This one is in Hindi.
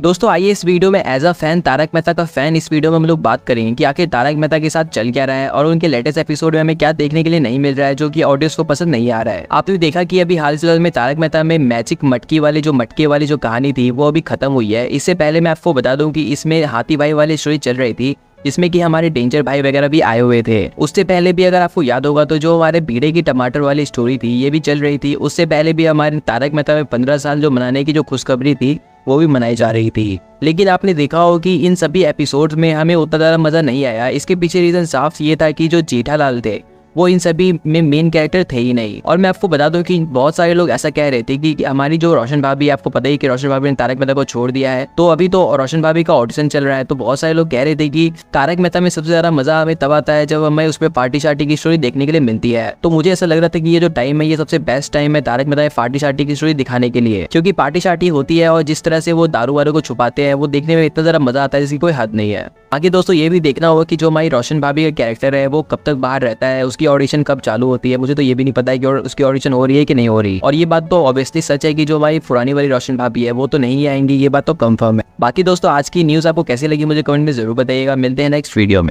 दोस्तों आइए इस वीडियो में as a fan Tarak Mehta का फैन इस वीडियो में हम लोग बात करेंगे कि आखिर तारक मेहता के साथ चल क्या रहा है और उनके लेटेस्ट एपिसोड में हमें क्या देखने के लिए नहीं मिल रहा है जो कि ऑडियंस को पसंद नहीं आ रहा है आपने देखा कि अभी हाल फिलहाल में तारक मेहता में मैजिक मटकी वाले जो मटके वाली जो कहानी थी वो अभी खत्म हुई है इससे पहले मैं आपको बता दूँ की इसमें हाथी भाई वाली स्टोरी चल रही थी जिसमें कि हमारे डेंजर भाई वगैरह भी आए हुए थे उससे पहले भी अगर आपको याद होगा तो जो हमारे भीड़े की टमाटर वाली स्टोरी थी ये भी चल रही थी उससे पहले भी हमारे तारक मेहता में पंद्रह साल जो मनाने की जो खुशखबरी थी वो भी मनाई जा रही थी लेकिन आपने देखा हो कि इन सभी एपिसोड में हमें उतना ज़्यादा मज़ा नहीं आया इसके पीछे रीज़न साफ ये था कि जो जेठालाल थे वो इन सभी में मेन कैरेक्टर थे ही नहीं और मैं आपको बता दूं कि बहुत सारे लोग ऐसा कह रहे थे कि, कि हमारी जो रोशन भाभी आपको पता ही कि रोशन भाभी ने तारक मेहता को छोड़ दिया है तो अभी तो रोशन भाभी का ऑडिशन चल रहा है तो बहुत सारे लोग कह रहे थे कि तारक मेहता में सबसे ज्यादा मजा हमें तब आता है जब हमें उस पर पार्टी शार्टी की स्टोरी देखने के लिए मिलती है तो मुझे ऐसा लग रहा था कि ये जो टाइम है ये सबसे बेस्ट टाइम है तारक मेहता पार्टी शार्टी की स्टोरी दिखाने के लिए क्योंकि पार्टी शार्टी होती है और जिस तरह से वो दारू वारू को छुपाते हैं वो देखने में इतना ज्यादा मजा आता है जिसकी कोई हद नहीं है बाकी दोस्तों ये भी देखना होगा कि जो हमारी रोशन भाभी का कैरेक्टर है वो कब तक बाहर रहता है उसकी उसकी ऑडिशन कब चालू होती है मुझे तो ये भी नहीं पता है कि और उसकी ऑडिशन हो रही है कि नहीं हो रही और ये बात तो ऑब्वियसली सच है कि जो भाई पुरानी वाली रोशन भाभी है वो तो नहीं आएंगी ये बात तो कंफर्म है बाकी दोस्तों आज की न्यूज आपको कैसी लगी मुझे कमेंट में जरूर बताइएगा मिलते हैं नेक्स्ट वीडियो में